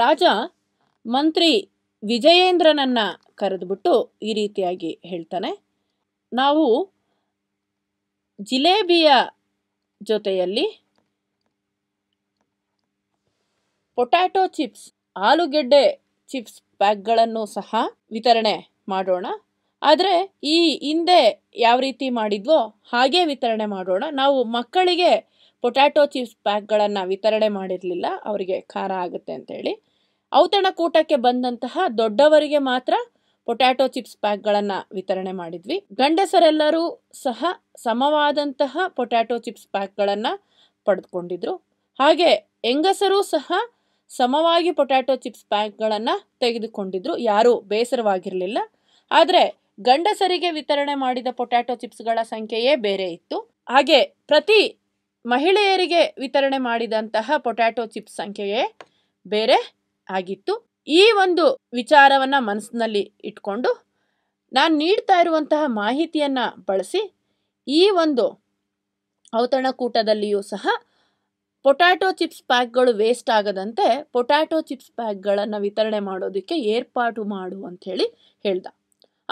ರಾಜ ಮಂತ್ರಿ ವಿಜಯೇಂದ್ರನನ್ನು ಕರೆದುಬಿಟ್ಟು ಈ ರೀತಿಯಾಗಿ ಹೇಳ್ತಾನೆ ನಾವು ಜಿಲೇಬಿಯ ಜೊತೆಯಲ್ಲಿ ಪೊಟ್ಯಾಟೊ ಚಿಪ್ಸ್ ಆಲೂಗೆಡ್ಡೆ ಚಿಪ್ಸ್ ಪ್ಯಾಕ್ಗಳನ್ನು ಸಹ ವಿತರಣೆ ಮಾಡೋಣ ಆದರೆ ಈ ಹಿಂದೆ ಯಾವ ರೀತಿ ಮಾಡಿದ್ವೋ ಹಾಗೇ ವಿತರಣೆ ಮಾಡೋಣ ನಾವು ಮಕ್ಕಳಿಗೆ ಪೊಟ್ಯಾಟೊ ಚಿಪ್ಸ್ ಪ್ಯಾಕ್ಗಳನ್ನು ವಿತರಣೆ ಮಾಡಿರಲಿಲ್ಲ ಅವರಿಗೆ ಖಾರ ಆಗುತ್ತೆ ಅಂಥೇಳಿ ಔತಣಕೂಟಕ್ಕೆ ಬಂದಂತಹ ದೊಡ್ಡವರಿಗೆ ಮಾತ್ರ ಪೊಟ್ಯಾಟೊ ಚಿಪ್ಸ್ ಪ್ಯಾಕ್ಗಳನ್ನು ವಿತರಣೆ ಮಾಡಿದ್ವಿ ಗಂಡಸರೆಲ್ಲರೂ ಸಹ ಸಮವಾದಂತಹ ಪೊಟ್ಯಾಟೊ ಚಿಪ್ಸ್ ಪ್ಯಾಕ್ಗಳನ್ನು ಪಡೆದುಕೊಂಡಿದ್ರು ಹಾಗೆ ಹೆಂಗಸರೂ ಸಹ ಸಮವಾಗಿ ಪೊಟ್ಯಾಟೊ ಚಿಪ್ಸ್ ಪ್ಯಾಕ್ಗಳನ್ನು ತೆಗೆದುಕೊಂಡಿದ್ರು ಯಾರೂ ಬೇಸರವಾಗಿರಲಿಲ್ಲ ಆದರೆ ಗಂಡಸರಿಗೆ ವಿತರಣೆ ಮಾಡಿದ ಪೊಟ್ಯಾಟೊ ಚಿಪ್ಸ್ಗಳ ಸಂಖ್ಯೆಯೇ ಬೇರೆ ಇತ್ತು ಹಾಗೆ ಪ್ರತಿ ಮಹಿಳೆಯರಿಗೆ ವಿತರಣೆ ಮಾಡಿದಂತಹ ಪೊಟ್ಯಾಟೊ ಚಿಪ್ಸ್ ಸಂಖ್ಯೆಯೇ ಬೇರೆ ಆಗಿತ್ತು ಈ ಒಂದು ವಿಚಾರವನ್ನು ಮನಸ್ಸಿನಲ್ಲಿ ಇಟ್ಕೊಂಡು ನಾನು ನೀಡ್ತಾ ಇರುವಂತಹ ಮಾಹಿತಿಯನ್ನು ಬಳಸಿ ಈ ಒಂದು ಔತಣಕೂಟದಲ್ಲಿಯೂ ಸಹ ಪೊಟ್ಯಾಟೊ ಚಿಪ್ಸ್ ಪ್ಯಾಕ್ಗಳು ವೇಸ್ಟ್ ಆಗದಂತೆ ಪೊಟ್ಯಾಟೊ ಚಿಪ್ಸ್ ಪ್ಯಾಕ್ಗಳನ್ನು ವಿತರಣೆ ಮಾಡೋದಕ್ಕೆ ಏರ್ಪಾಟು ಮಾಡು ಅಂತ ಹೇಳಿ ಹೇಳ್ದ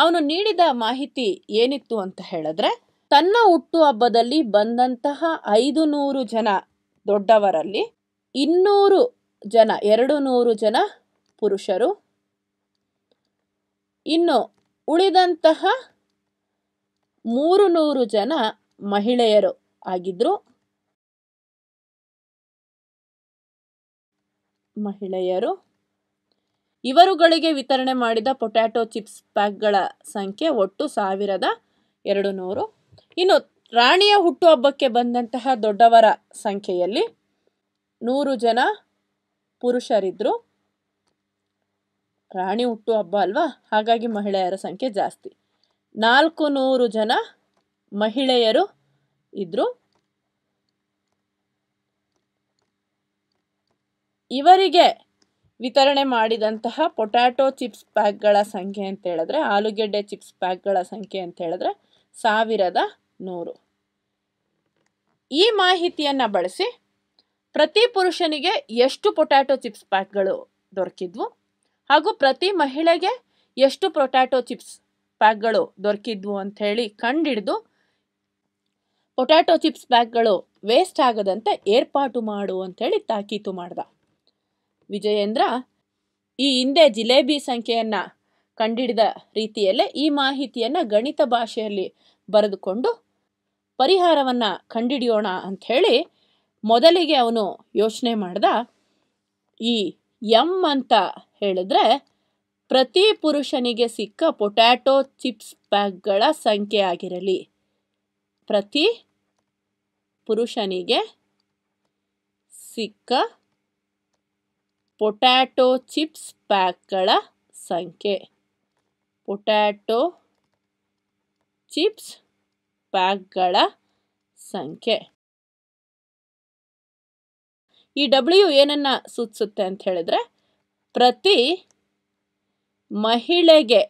ಅವನು ನೀಡಿದ ಮಾಹಿತಿ ಏನಿತ್ತು ಅಂತ ಹೇಳಿದ್ರೆ ತನ್ನ ಹುಟ್ಟು ಹಬ್ಬದಲ್ಲಿ ಬಂದಂತಹ ಐದು ನೂರು ಜನ ದೊಡ್ಡವರಲ್ಲಿ ಇನ್ನೂರು ಜನ ಎರಡು ನೂರು ಜನ ಪುರುಷರು ಇನ್ನು ಉಳಿದಂತಹ ಮೂರು ನೂರು ಜನ ಮಹಿಳೆಯರು ಆಗಿದ್ರು ಮಹಿಳೆಯರು ಇವರುಗಳಿಗೆ ವಿತರಣೆ ಮಾಡಿದ ಪೊಟ್ಯಾಟೊ ಚಿಪ್ಸ್ ಪ್ಯಾಕ್ಗಳ ಸಂಖ್ಯೆ ಒಟ್ಟು ಸಾವಿರದ ಎರಡು ನೂರು ಇನ್ನು ರಾಣಿಯ ಹುಟ್ಟುಹಬ್ಬಕ್ಕೆ ಬಂದಂತಹ ದೊಡ್ಡವರ ಸಂಖ್ಯೆಯಲ್ಲಿ ನೂರು ಜನ ಪುರುಷರಿದ್ದರು ರಾಣಿ ಹುಟ್ಟುಹಬ್ಬ ಅಲ್ವಾ ಹಾಗಾಗಿ ಮಹಿಳೆಯರ ಸಂಖ್ಯೆ ಜಾಸ್ತಿ ನಾಲ್ಕು ನೂರು ಜನ ಮಹಿಳೆಯರು ಇದ್ದರು ಇವರಿಗೆ ವಿತರಣೆ ಮಾಡಿದಂತಹ ಪೊಟ್ಯಾಟೊ ಚಿಪ್ಸ್ ಪ್ಯಾಕ್ಗಳ ಸಂಖ್ಯೆ ಅಂತ ಹೇಳಿದ್ರೆ ಆಲೂಗೆಡ್ಡೆ ಚಿಪ್ಸ್ ಪ್ಯಾಕ್ಗಳ ಸಂಖ್ಯೆ ಅಂತ ಹೇಳಿದ್ರೆ ಸಾವಿರದ ನೂರು ಈ ಮಾಹಿತಿಯನ್ನು ಬಳಸಿ ಪ್ರತಿ ಪುರುಷನಿಗೆ ಎಷ್ಟು ಪೊಟ್ಯಾಟೊ ಚಿಪ್ಸ್ ಪ್ಯಾಕ್ಗಳು ದೊರಕಿದ್ವು ಹಾಗೂ ಪ್ರತಿ ಮಹಿಳೆಗೆ ಎಷ್ಟು ಪೊಟ್ಯಾಟೊ ಚಿಪ್ಸ್ ಪ್ಯಾಕ್ಗಳು ದೊರಕಿದ್ವು ಹೇಳಿ ಕಂಡಿಡಿದು ಪೊಟ್ಯಾಟೊ ಚಿಪ್ಸ್ ಪ್ಯಾಕ್ಗಳು ವೇಸ್ಟ್ ಆಗದಂತೆ ಏರ್ಪಾಟು ಮಾಡು ಅಂಥೇಳಿ ತಾಕೀತು ಮಾಡ್ದ ವಿಜಯೇಂದ್ರ ಈ ಹಿಂದೆ ಜಿಲೇಬಿ ಸಂಖ್ಯೆಯನ್ನು ಕಂಡಿಡಿದ ರೀತಿಯಲ್ಲೇ ಈ ಮಾಹಿತಿಯನ್ನು ಗಣಿತ ಭಾಷೆಯಲ್ಲಿ ಬರೆದುಕೊಂಡು ಪರಿಹಾರವನ್ನು ಕಂಡಿಡಿಯೋಣ ಹೇಳಿ ಮೊದಲಿಗೆ ಅವನು ಯೋಚನೆ ಮಾಡ್ದ ಈ ಎಂ ಅಂತ ಹೇಳಿದ್ರೆ ಪ್ರತಿ ಪುರುಷನಿಗೆ ಸಿಕ್ಕ ಪೊಟ್ಯಾಟೊ ಚಿಪ್ಸ್ ಪ್ಯಾಕ್ಗಳ ಸಂಖ್ಯೆ ಆಗಿರಲಿ ಪ್ರತಿ ಪುರುಷನಿಗೆ ಸಿಕ್ಕ ಪೊಟ್ಯಾಟೊ ಚಿಪ್ಸ್ ಪ್ಯಾಕ್ಗಳ ಸಂಖ್ಯೆ ಪೊಟ್ಯಾಟೊ ಚಿಪ್ಸ್ ಪ್ಯಾಕ್ಗಳ ಸಂಖ್ಯೆ ಈ ಡಬ್ಲ್ಯೂ ಏನನ್ನ ಸೂಚಿಸುತ್ತೆ ಅಂತ ಹೇಳಿದ್ರೆ ಪ್ರತಿ ಮಹಿಳೆಗೆ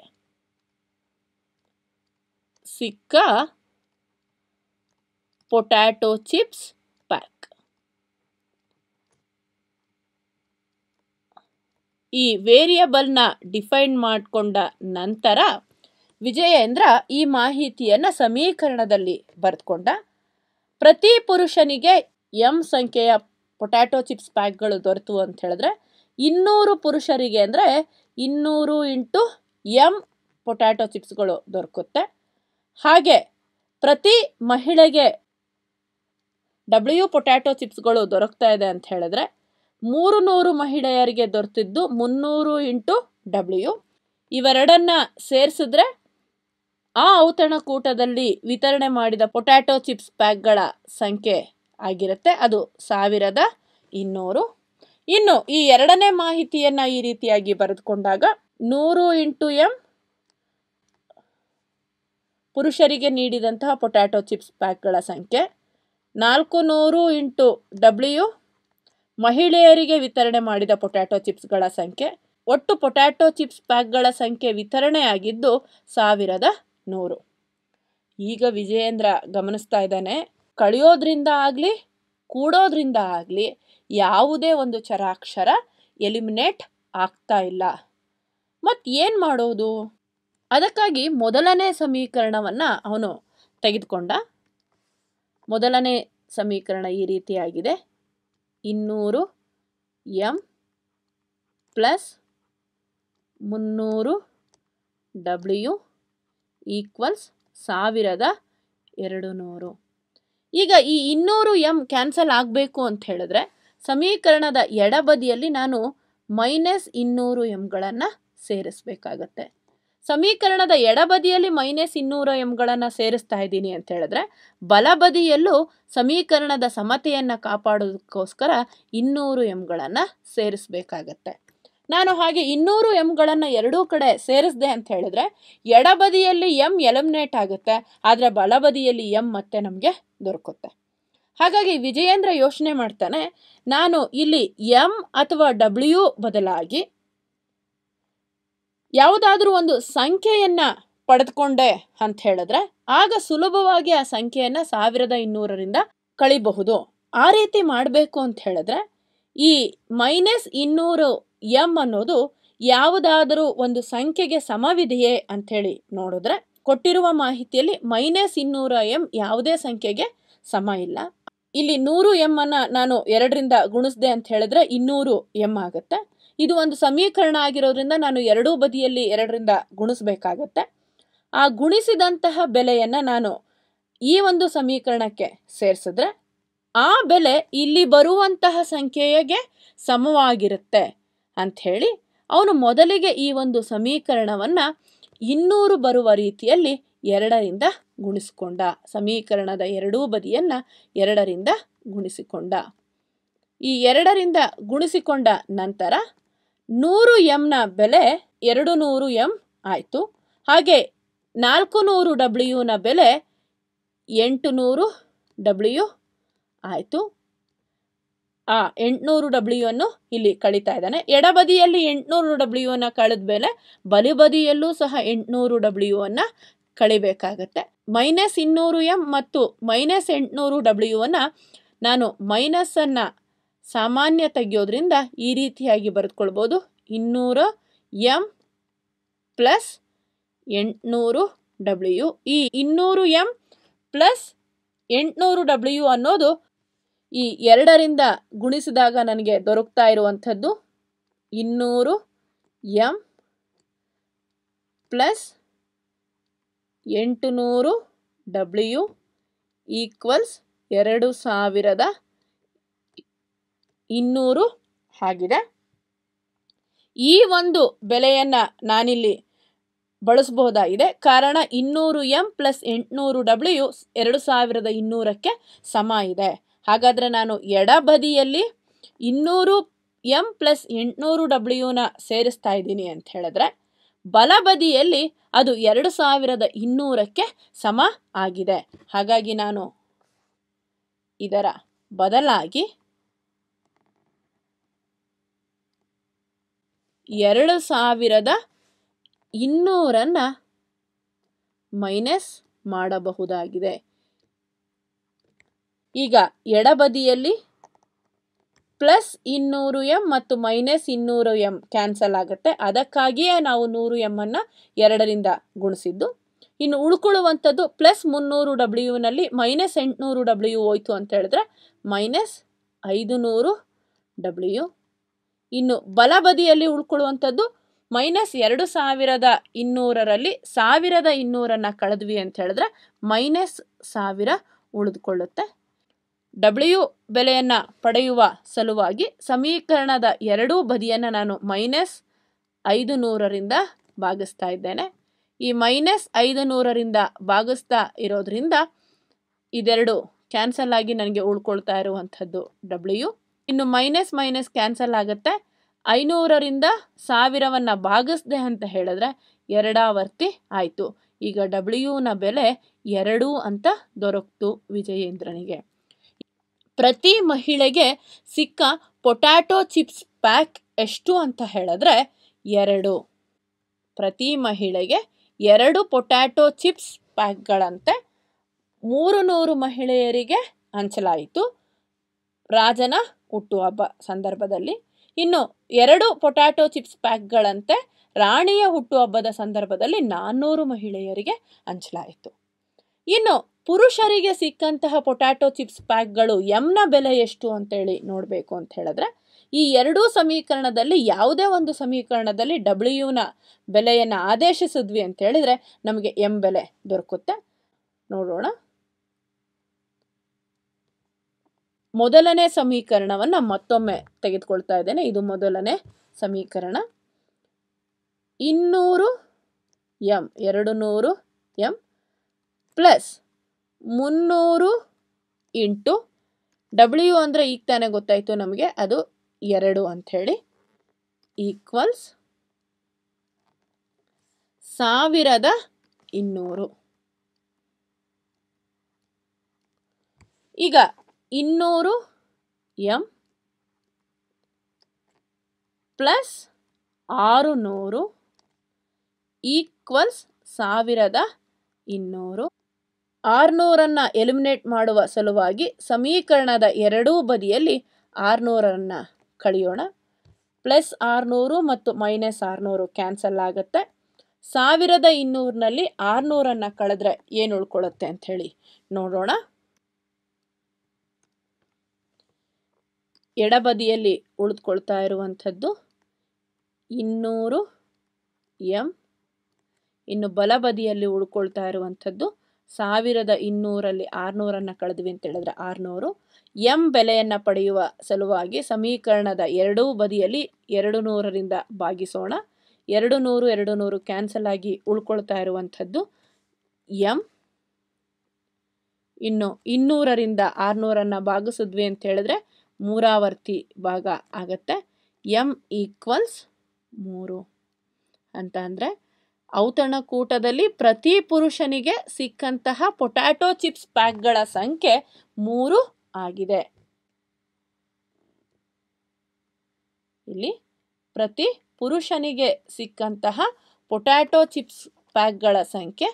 ಸಿಕ್ಕ ಪೊಟ್ಯಾಟೊ ಚಿಪ್ಸ್ ಈ ವೇರಿಯಬಲ್ನ ಡಿಫೈನ್ ಮಾಡಿಕೊಂಡ ನಂತರ ವಿಜಯೇಂದ್ರ ಈ ಮಾಹಿತಿಯನ್ನು ಸಮೀಕರಣದಲ್ಲಿ ಬರೆದುಕೊಂಡ ಪ್ರತಿ ಪುರುಷನಿಗೆ ಎಂ ಸಂಖ್ಯೆಯ ಪೊಟ್ಯಾಟೊ ಚಿಪ್ಸ್ ಪ್ಯಾಕ್ಗಳು ದೊರೆತು ಅಂತ ಹೇಳಿದ್ರೆ ಇನ್ನೂರು ಪುರುಷರಿಗೆ ಅಂದರೆ ಇನ್ನೂರು ಇಂಟು ಎಂ ಪೊಟ್ಯಾಟೊ ಚಿಪ್ಸ್ಗಳು ದೊರಕುತ್ತೆ ಹಾಗೆ ಪ್ರತಿ ಮಹಿಳೆಗೆ ಡಬ್ಲ್ಯೂ ಪೊಟ್ಯಾಟೊ ಚಿಪ್ಸ್ಗಳು ದೊರಕ್ತಾ ಇದೆ ಅಂತ ಹೇಳಿದ್ರೆ ಮೂರು ನೂರು ಮಹಿಳೆಯರಿಗೆ ದೊರೆತಿದ್ದು ಮುನ್ನೂರು ಇಂಟು ಡಬ್ಲ್ಯೂ ಇವೆರಡನ್ನ ಸೇರಿಸಿದ್ರೆ ಆ ಔತಣಕೂಟದಲ್ಲಿ ವಿತರಣೆ ಮಾಡಿದ ಪೊಟ್ಯಾಟೊ ಚಿಪ್ಸ್ ಪ್ಯಾಕ್ಗಳ ಸಂಖ್ಯೆ ಆಗಿರುತ್ತೆ ಅದು ಸಾವಿರದ ಇನ್ನೂರು ಇನ್ನು ಈ ಎರಡನೇ ಮಾಹಿತಿಯನ್ನು ಈ ರೀತಿಯಾಗಿ ಬರೆದುಕೊಂಡಾಗ ನೂರು ಇಂಟು ಎಂ ಪುರುಷರಿಗೆ ನೀಡಿದಂತಹ ಪೊಟ್ಯಾಟೊ ಚಿಪ್ಸ್ ಪ್ಯಾಕ್ಗಳ ಸಂಖ್ಯೆ ನಾಲ್ಕು ನೂರು ಇಂಟು ಡಬ್ಲ್ಯೂ ಮಹಿಳೆಯರಿಗೆ ವಿತರಣೆ ಮಾಡಿದ ಪೊಟ್ಯಾಟೊ ಚಿಪ್ಸ್ಗಳ ಸಂಖ್ಯೆ ಒಟ್ಟು ಪೊಟ್ಯಾಟೊ ಚಿಪ್ಸ್ ಪ್ಯಾಕ್ಗಳ ಸಂಖ್ಯೆ ವಿತರಣೆಯಾಗಿದ್ದು ಸಾವಿರದ ನೂರು ಈಗ ವಿಜಯೇಂದ್ರ ಗಮನಿಸ್ತಾ ಇದ್ದಾನೆ ಕಳೆಯೋದ್ರಿಂದ ಆಗಲಿ ಕೂಡೋದ್ರಿಂದ ಆಗಲಿ ಯಾವುದೇ ಒಂದು ಚರಾಕ್ಷರ ಎಲಿಮಿನೇಟ್ ಆಗ್ತಾ ಇಲ್ಲ ಮತ್ತು ಏನು ಮಾಡೋದು ಅದಕ್ಕಾಗಿ ಮೊದಲನೇ ಸಮೀಕರಣವನ್ನು ಅವನು ತೆಗೆದುಕೊಂಡ ಮೊದಲನೇ ಸಮೀಕರಣ ಈ ರೀತಿಯಾಗಿದೆ ಇನ್ನೂರು ಎಮ್ ಪ್ಲಸ್ ಮುನ್ನೂರು ಡಬ್ಲ್ಯೂ ಈಕ್ವಲ್ಸ್ ಸಾವಿರದ ಎರಡು ನೂರು ಈಗ ಈ ಇನ್ನೂರು ಎಮ್ ಕ್ಯಾನ್ಸಲ್ ಆಗಬೇಕು ಅಂತ ಹೇಳಿದ್ರೆ ಸಮೀಕರಣದ ಎಡಬದಿಯಲ್ಲಿ ನಾನು ಮೈನಸ್ ಇನ್ನೂರು ಎಮ್ಗಳನ್ನು ಸೇರಿಸಬೇಕಾಗತ್ತೆ ಸಮೀಕರಣದ ಎಡಬದಿಯಲ್ಲಿ ಮೈನಸ್ ಇನ್ನೂರು ಎಂಗಳನ್ನು ಸೇರಿಸ್ತಾ ಇದ್ದೀನಿ ಅಂತ ಹೇಳಿದ್ರೆ ಬಲಬದಿಯಲ್ಲೂ ಸಮೀಕರಣದ ಸಮತೆಯನ್ನು ಕಾಪಾಡೋದಕ್ಕೋಸ್ಕರ ಇನ್ನೂರು ಎಂಗಳನ್ನು ಸೇರಿಸಬೇಕಾಗತ್ತೆ ನಾನು ಹಾಗೆ ಇನ್ನೂರು ಎಂಗಳನ್ನು ಎರಡೂ ಕಡೆ ಸೇರಿಸಿದೆ ಅಂತ ಹೇಳಿದ್ರೆ ಎಡಬದಿಯಲ್ಲಿ ಎಮ್ ಎಲಿಮಿನೇಟ್ ಆಗುತ್ತೆ ಆದರೆ ಬಲಬದಿಯಲ್ಲಿ ಎಮ್ ಮತ್ತೆ ನಮಗೆ ದೊರಕುತ್ತೆ ಹಾಗಾಗಿ ವಿಜಯೇಂದ್ರ ಯೋಚನೆ ಮಾಡ್ತಾನೆ ನಾನು ಇಲ್ಲಿ ಎಮ್ ಅಥವಾ ಡಬ್ಲ್ಯೂ ಬದಲಾಗಿ ಯಾವುದಾದ್ರೂ ಒಂದು ಸಂಖ್ಯೆಯನ್ನು ಪಡೆದುಕೊಂಡೆ ಅಂತ ಹೇಳಿದ್ರೆ ಆಗ ಸುಲಭವಾಗಿ ಆ ಸಂಖ್ಯೆಯನ್ನು ಸಾವಿರದ ಇನ್ನೂರರಿಂದ ಕಳಿಬಹುದು ಆ ರೀತಿ ಮಾಡಬೇಕು ಅಂತ ಹೇಳಿದ್ರೆ ಈ ಮೈನಸ್ ಇನ್ನೂರು ಎಂ ಅನ್ನೋದು ಯಾವುದಾದರೂ ಒಂದು ಸಂಖ್ಯೆಗೆ ಸಮವಿದೆಯೇ ಅಂಥೇಳಿ ನೋಡಿದ್ರೆ ಕೊಟ್ಟಿರುವ ಮಾಹಿತಿಯಲ್ಲಿ ಮೈನಸ್ ಇನ್ನೂರ ಎಂ ಯಾವುದೇ ಸಂಖ್ಯೆಗೆ ಸಮ ಇಲ್ಲ ಇಲ್ಲಿ ನೂರು ಎಂ ಅನ್ನು ನಾನು ಎರಡರಿಂದ ಗುಣಿಸ್ದೆ ಅಂತ ಹೇಳಿದ್ರೆ ಇನ್ನೂರು ಎಂ ಆಗುತ್ತೆ ಇದು ಒಂದು ಸಮೀಕರಣ ಆಗಿರೋದ್ರಿಂದ ನಾನು ಎರಡೂ ಬದಿಯಲ್ಲಿ ಎರಡರಿಂದ ಗುಣಿಸಬೇಕಾಗತ್ತೆ ಆ ಗುಣಿಸಿದಂತಹ ಬೆಲೆಯನ್ನು ನಾನು ಈ ಒಂದು ಸಮೀಕರಣಕ್ಕೆ ಸೇರಿಸಿದ್ರೆ ಆ ಬೆಲೆ ಇಲ್ಲಿ ಬರುವಂತಹ ಸಂಖ್ಯೆಗೆ ಸಮವಾಗಿರುತ್ತೆ ಅಂಥೇಳಿ ಅವನು ಮೊದಲಿಗೆ ಈ ಒಂದು ಸಮೀಕರಣವನ್ನು ಇನ್ನೂರು ಬರುವ ರೀತಿಯಲ್ಲಿ ಎರಡರಿಂದ ಗುಣಿಸಿಕೊಂಡ ಸಮೀಕರಣದ ಎರಡೂ ಬದಿಯನ್ನು ಎರಡರಿಂದ ಗುಣಿಸಿಕೊಂಡ ಈ ಎರಡರಿಂದ ಗುಣಿಸಿಕೊಂಡ ನಂತರ ನೂರು ಎಂನ ಬೆಲೆ ಎರಡು ನೂರು ಎಂ ಆಯಿತು ಹಾಗೆ ನಾಲ್ಕು ನೂರು ಡಬ್ಲ್ಯೂನ ಬೆಲೆ ಎಂಟು ನೂರು ಡಬ್ಲ್ಯೂ ಆಯಿತು ಆ ಎಂಟುನೂರು ಡಬ್ಲ್ಯೂ ಅನ್ನು ಇಲ್ಲಿ ಕಳೀತಾ ಇದ್ದಾನೆ ಎಡಬದಿಯಲ್ಲಿ ಎಂಟುನೂರು ಡಬ್ಲ್ಯೂ ಅನ್ನು ಕಳೆದ ಮೇಲೆ ಬಲಿಬದಿಯಲ್ಲೂ ಸಹ ಎಂಟುನೂರು ಡಬ್ಲ್ಯೂ ಅನ್ನು ಕಳಿಬೇಕಾಗತ್ತೆ ಮೈನಸ್ ಇನ್ನೂರು ಎಂ ಮತ್ತು ಮೈನಸ್ ಎಂಟುನೂರು ಡಬ್ಲ್ಯೂ ಅನ್ನು ನಾನು ಮೈನಸ್ಸನ್ನು ಸಾಮಾನ್ಯ ತೆಗೆಯೋದ್ರಿಂದ ಈ ರೀತಿಯಾಗಿ ಬರೆದುಕೊಳ್ಬೋದು ಇನ್ನೂರು ಎಂ ಪ್ಲಸ್ ಎಂಟುನೂರು ಡಬ್ಲ್ಯೂ ಈ ಇನ್ನೂರು ಎಂ ಪ್ಲಸ್ ಎಂಟುನೂರು ಡಬ್ಲ್ಯೂ ಅನ್ನೋದು ಈ ಎರಡರಿಂದ ಗುಣಿಸಿದಾಗ ನನಗೆ ದೊರಕ್ತಾ ಇರುವಂಥದ್ದು ಇನ್ನೂರು ಎಂ ಪ್ಲಸ್ ಎಂಟುನೂರು ಡಬ್ಲ್ಯೂ ಈಕ್ವಲ್ಸ್ ಎರಡು ಸಾವಿರದ ಇನ್ನೂರು ಆಗಿದೆ ಈ ಒಂದು ಬೆಲೆಯನ್ನು ನಾನಿಲ್ಲಿ ಬಳಸಬಹುದಾಗಿದೆ ಕಾರಣ ಇನ್ನೂರು ಎಂ ಪ್ಲಸ್ ಎಂಟುನೂರು ಡಬ್ಲ್ಯೂ ಎರಡು ಸಾವಿರದ ಇನ್ನೂರಕ್ಕೆ ಸಮ ಇದೆ ಹಾಗಾದರೆ ನಾನು ಎಡ ಬದಿಯಲ್ಲಿ ಇನ್ನೂರು ಎಂ ಪ್ಲಸ್ ಎಂಟುನೂರು ಡಬ್ಲ್ಯೂನ ಸೇರಿಸ್ತಾ ಇದ್ದೀನಿ ಅಂತ ಹೇಳಿದ್ರೆ ಬಲಬದಿಯಲ್ಲಿ ಅದು ಎರಡು ಸಾವಿರದ ಇನ್ನೂರಕ್ಕೆ ಸಮ ಆಗಿದೆ ಹಾಗಾಗಿ ನಾನು ಇದರ ಬದಲಾಗಿ ಎರಡು ಸಾವಿರದ ಇನ್ನೂರನ್ನು ಮೈನಸ್ ಮಾಡಬಹುದಾಗಿದೆ ಈಗ ಎಡಬದಿಯಲ್ಲಿ ಪ್ಲಸ್ ಇನ್ನೂರು ಎಂ ಮತ್ತು ಮೈನಸ್ ಇನ್ನೂರು ಎಂ ಕ್ಯಾನ್ಸಲ್ ಆಗುತ್ತೆ ಅದಕ್ಕಾಗಿಯೇ ನಾವು ನೂರು ಎಮ್ಮನ್ನು ಎರಡರಿಂದ ಗುಣಿಸಿದ್ದು ಇನ್ನು ಉಳ್ಕೊಳ್ಳುವಂಥದ್ದು ಪ್ಲಸ್ ಮುನ್ನೂರು ಡಬ್ಲ್ಯೂನಲ್ಲಿ ಮೈನಸ್ ಎಂಟುನೂರು ಡಬ್ಲ್ಯೂ ಹೋಯ್ತು ಅಂತ ಹೇಳಿದ್ರೆ ಮೈನಸ್ ಐದು ನೂರು ಡಬ್ಲ್ಯೂ ಇನ್ನು ಬಲ ಬದಿಯಲ್ಲಿ ಉಳ್ಕೊಳ್ಳುವಂಥದ್ದು ಮೈನಸ್ ಎರಡು ಸಾವಿರದ ಇನ್ನೂರರಲ್ಲಿ ಸಾವಿರದ ಇನ್ನೂರನ್ನು ಕಳೆದ್ವಿ ಅಂತ ಹೇಳಿದ್ರೆ ಮೈನಸ್ ಸಾವಿರ ಉಳಿದುಕೊಳ್ಳುತ್ತೆ ಡಬ್ಲ್ಯೂ ಬೆಲೆಯನ್ನು ಪಡೆಯುವ ಸಲುವಾಗಿ ಸಮೀಕರಣದ ಎರಡೂ ಬದಿಯನ್ನು ನಾನು ಮೈನಸ್ ಐದು ನೂರರಿಂದ ಭಾಗಿಸ್ತಾ ಇದ್ದೇನೆ ಈ ಮೈನಸ್ ಐದು ನೂರರಿಂದ ಭಾಗಿಸ್ತಾ ಇರೋದ್ರಿಂದ ಇದೆರಡು ಕ್ಯಾನ್ಸಲ್ ಆಗಿ ನನಗೆ ಉಳ್ಕೊಳ್ತಾ ಇರುವಂಥದ್ದು ಡಬ್ಲ್ಯೂ ಇನ್ನು ಮೈನಸ್ ಮೈನಸ್ ಕ್ಯಾನ್ಸಲ್ ಆಗುತ್ತೆ ಐನೂರರಿಂದ ಸಾವಿರವನ್ನು ಭಾಗಿಸ್ದೆ ಅಂತ ಹೇಳಿದ್ರೆ ಎರಡಾವರ್ತಿ ಆಯಿತು ಈಗ ಡಬ್ಲ್ಯೂನ ಬೆಲೆ ಎರಡು ಅಂತ ದೊರಕ್ತು ವಿಜಯೇಂದ್ರನಿಗೆ ಪ್ರತಿ ಮಹಿಳೆಗೆ ಸಿಕ್ಕ ಪೊಟ್ಯಾಟೊ ಚಿಪ್ಸ್ ಪ್ಯಾಕ್ ಎಷ್ಟು ಅಂತ ಹೇಳಿದ್ರೆ ಎರಡು ಪ್ರತಿ ಮಹಿಳೆಗೆ ಎರಡು ಪೊಟ್ಯಾಟೊ ಚಿಪ್ಸ್ ಪ್ಯಾಕ್ಗಳಂತೆ ಮೂರು ನೂರು ಮಹಿಳೆಯರಿಗೆ ಹಂಚಲಾಯಿತು ರಾಜನ ಹುಟ್ಟುಹಬ್ಬ ಸಂದರ್ಭದಲ್ಲಿ ಇನ್ನು ಎರಡು ಪೊಟ್ಯಾಟೊ ಚಿಪ್ಸ್ ಪ್ಯಾಕ್ಗಳಂತೆ ರಾಣಿಯ ಹುಟ್ಟುಹಬ್ಬದ ಸಂದರ್ಭದಲ್ಲಿ ನಾನ್ನೂರು ಮಹಿಳೆಯರಿಗೆ ಹಂಚಲಾಯಿತು ಇನ್ನು ಪುರುಷರಿಗೆ ಸಿಕ್ಕಂತಹ ಪೊಟ್ಯಾಟೊ ಚಿಪ್ಸ್ ಪ್ಯಾಕ್ಗಳು ಎಂನ ಬೆಲೆ ಎಷ್ಟು ಅಂತೇಳಿ ನೋಡಬೇಕು ಅಂತ ಹೇಳಿದ್ರೆ ಈ ಎರಡೂ ಸಮೀಕರಣದಲ್ಲಿ ಯಾವುದೇ ಒಂದು ಸಮೀಕರಣದಲ್ಲಿ ಡಬ್ಲ್ಯೂನ ಬೆಲೆಯನ್ನು ಆದೇಶಿಸಿದ್ವಿ ಅಂತ ಹೇಳಿದರೆ ನಮಗೆ ಎಂ ಬೆಲೆ ದೊರಕುತ್ತೆ ನೋಡೋಣ ಮೊದಲನೇ ಸಮೀಕರಣವನ್ನು ಮತ್ತೊಮ್ಮೆ ತೆಗೆದುಕೊಳ್ತಾ ಇದ್ದೇನೆ ಇದು ಮೊದಲನೇ ಸಮೀಕರಣ ಇನ್ನೂರು ಎಮ್ ಎರಡು ನೂರು ಎಮ್ ಪ್ಲಸ್ ಮುನ್ನೂರು ಇಂಟು ಡಬ್ಲ್ಯೂ ಅಂದರೆ ಈಗ ತಾನೇ ಗೊತ್ತಾಯಿತು ನಮಗೆ ಅದು ಎರಡು ಅಂಥೇಳಿ ಈಕ್ವಲ್ಸ್ ಸಾವಿರದ ಇನ್ನೂರು ಈಗ ಇನ್ನೂರು ಎಂ ಪ್ಲಸ್ ಆರು ನೂರು ಈಕ್ವಲ್ಸ್ ಸಾವಿರದ ಇನ್ನೂರು ಆರುನೂರನ್ನು ಎಲಿಮಿನೇಟ್ ಮಾಡುವ ಸಲುವಾಗಿ ಸಮೀಕರಣದ ಎರಡೂ ಬದಿಯಲ್ಲಿ ಆರುನೂರನ್ನು ಕಳೆಯೋಣ ಪ್ಲಸ್ ಆರುನೂರು ಮತ್ತು ಮೈನಸ್ ಆರುನೂರು ಕ್ಯಾನ್ಸಲ್ ಆಗುತ್ತೆ ಸಾವಿರದ ಇನ್ನೂರಿನಲ್ಲಿ ಆರುನೂರನ್ನು ಕಳೆದ್ರೆ ಏನು ಉಳ್ಕೊಳ್ಳುತ್ತೆ ಅಂಥೇಳಿ ನೋಡೋಣ ಎಡಬದಿಯಲ್ಲಿ ಉಳಿದುಕೊಳ್ತಾ ಇರುವಂಥದ್ದು ಇನ್ನೂರು ಎಂ ಇನ್ನು ಬಲಬದಿಯಲ್ಲಿ ಉಳ್ಕೊಳ್ತಾ ಇರುವಂಥದ್ದು ಸಾವಿರದ ಇನ್ನೂರಲ್ಲಿ ಆರುನೂರನ್ನು ಕಳೆದ್ವಿ ಅಂತ ಹೇಳಿದ್ರೆ ಆರುನೂರು ಎಂ ಬೆಲೆಯನ್ನು ಪಡೆಯುವ ಸಲುವಾಗಿ ಸಮೀಕರಣದ ಎರಡೂ ಬದಿಯಲ್ಲಿ ಎರಡು ನೂರರಿಂದ ಭಾಗಿಸೋಣ ಎರಡು ನೂರು ಎರಡು ನೂರು ಕ್ಯಾನ್ಸಲ್ ಆಗಿ ಉಳ್ಕೊಳ್ತಾ ಇರುವಂಥದ್ದು ಎಂ ಇನ್ನು ಇನ್ನೂರರಿಂದ ಆರುನೂರನ್ನು ಭಾಗಿಸಿದ್ವಿ ಅಂತ ಹೇಳಿದ್ರೆ ಮೂರಾವರ್ತಿ ಭಾಗ ಆಗುತ್ತೆ ಎಂ ಈಕ್ವಲ್ಸ್ ಮೂರು ಅಂತ ಅಂದರೆ ಔತಣಕೂಟದಲ್ಲಿ ಪ್ರತಿ ಪುರುಷನಿಗೆ ಸಿಕ್ಕಂತಹ ಪೊಟ್ಯಾಟೊ ಚಿಪ್ಸ್ ಪ್ಯಾಕ್ಗಳ ಸಂಖ್ಯೆ ಮೂರು ಆಗಿದೆ ಇಲ್ಲಿ ಪ್ರತಿ ಪುರುಷನಿಗೆ ಸಿಕ್ಕಂತಹ ಪೊಟ್ಯಾಟೊ ಚಿಪ್ಸ್ ಪ್ಯಾಕ್ಗಳ ಸಂಖ್ಯೆ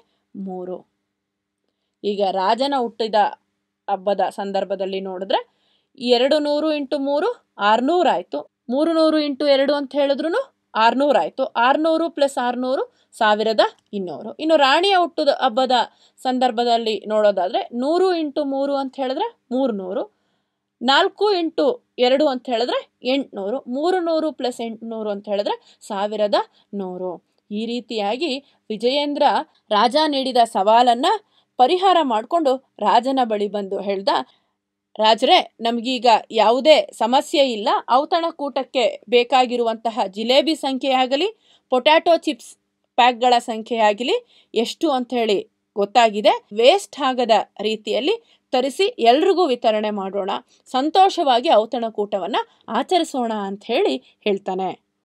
ಮೂರು ಈಗ ರಾಜನ ಹುಟ್ಟಿದ ಹಬ್ಬದ ಸಂದರ್ಭದಲ್ಲಿ ನೋಡಿದ್ರೆ ಎರಡು ನೂರು ಇಂಟು ಮೂರು ಆರುನೂರು ಆಯಿತು ಮೂರು ನೂರು ಇಂಟು ಎರಡು ಅಂತ ಹೇಳಿದ್ರು ಆಯಿತು ಆರುನೂರು ಪ್ಲಸ್ ಆರುನೂರು ಸಾವಿರದ ಇನ್ನೂರು ಇನ್ನು ರಾಣಿಯ ಹುಟ್ಟದ ಹಬ್ಬದ ಸಂದರ್ಭದಲ್ಲಿ ನೋಡೋದಾದರೆ ನೂರು ಇಂಟು ಮೂರು ಅಂತ ಹೇಳಿದ್ರೆ ಮೂರುನೂರು ನಾಲ್ಕು ಇಂಟು ಎರಡು ಅಂತ ಹೇಳಿದ್ರೆ ಎಂಟುನೂರು ಮೂರು ನೂರು ಪ್ಲಸ್ ಎಂಟುನೂರು ಅಂತ ಹೇಳಿದ್ರೆ ಸಾವಿರದ ನೂರು ಈ ರೀತಿಯಾಗಿ ವಿಜಯೇಂದ್ರ ರಾಜ ನೀಡಿದ ಸವಾಲನ್ನು ಪರಿಹಾರ ಮಾಡಿಕೊಂಡು ರಾಜನ ಬಳಿ ಬಂದು ಹೇಳ್ದ ರಾಜರೇ ನಮಗೀಗ ಯಾವುದೇ ಸಮಸ್ಯೆ ಇಲ್ಲ ಔತಣಕೂಟಕ್ಕೆ ಬೇಕಾಗಿರುವಂತಹ ಜಿಲೇಬಿ ಸಂಖ್ಯೆಯಾಗಲಿ ಪೊಟ್ಯಾಟೊ ಚಿಪ್ಸ್ ಪ್ಯಾಕ್ಗಳ ಸಂಖ್ಯೆಯಾಗಲಿ ಎಷ್ಟು ಅಂತ ಹೇಳಿ ಗೊತ್ತಾಗಿದೆ ವೇಸ್ಟ್ ಆಗದ ರೀತಿಯಲ್ಲಿ ತರಿಸಿ ಎಲ್ರಿಗೂ ವಿತರಣೆ ಮಾಡೋಣ ಸಂತೋಷವಾಗಿ ಔತಣಕೂಟವನ್ನು ಆಚರಿಸೋಣ ಅಂತ ಹೇಳಿ ಹೇಳ್ತಾನೆ